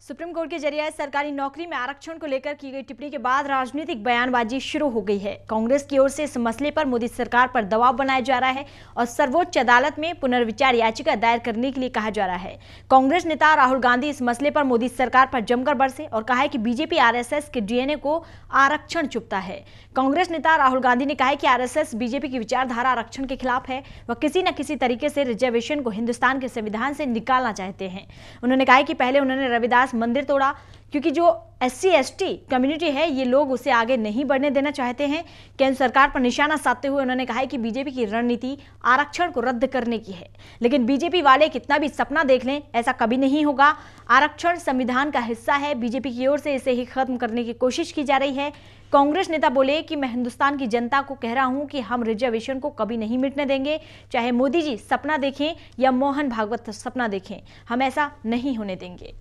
supreme court के जरिए सरकारी नौकरी में आरक्षण को लेकर की गई टिप्पणी के बाद राजनीतिक बयानबाजी शुरू हो गई है कांग्रेस की ओर से इस मसले पर मोदी सरकार पर दबाव बनाया जा रहा है और सर्वोच्च अदालत में पुनर्विचार याचिका दायर करने के लिए कहा जा रहा है कांग्रेस नेता राहुल गांधी इस मसले पर मोदी सरकार पर जमकर बरसे और कहा है कि बीजेपी आर के डीएनए को आरक्षण चुपता है कांग्रेस नेता राहुल गांधी ने कहा है कि आर बीजेपी की विचारधारा आरक्षण के खिलाफ है वह किसी न किसी तरीके से रिजर्वेशन को हिंदुस्तान के संविधान से निकालना चाहते हैं उन्होंने कहा कि पहले उन्होंने रविदास विकास मंदिर तोड़ा क्योंकि जो एस सी कम्युनिटी है ये लोग उसे आगे नहीं बढ़ने देना चाहते हैं केंद्र सरकार पर निशाना साधते हुए उन्होंने कहा है कि बीजेपी की रणनीति आरक्षण को रद्द करने की है लेकिन बीजेपी वाले कितना भी सपना देख लें ऐसा कभी नहीं होगा आरक्षण संविधान का हिस्सा है बीजेपी की ओर से इसे ही खत्म करने की कोशिश की जा रही है कांग्रेस नेता बोले कि मैं हिंदुस्तान की जनता को कह रहा हूं कि हम रिजर्वेशन को कभी नहीं मिटने देंगे चाहे मोदी जी सपना देखें या मोहन भागवत सपना देखें हम ऐसा नहीं होने देंगे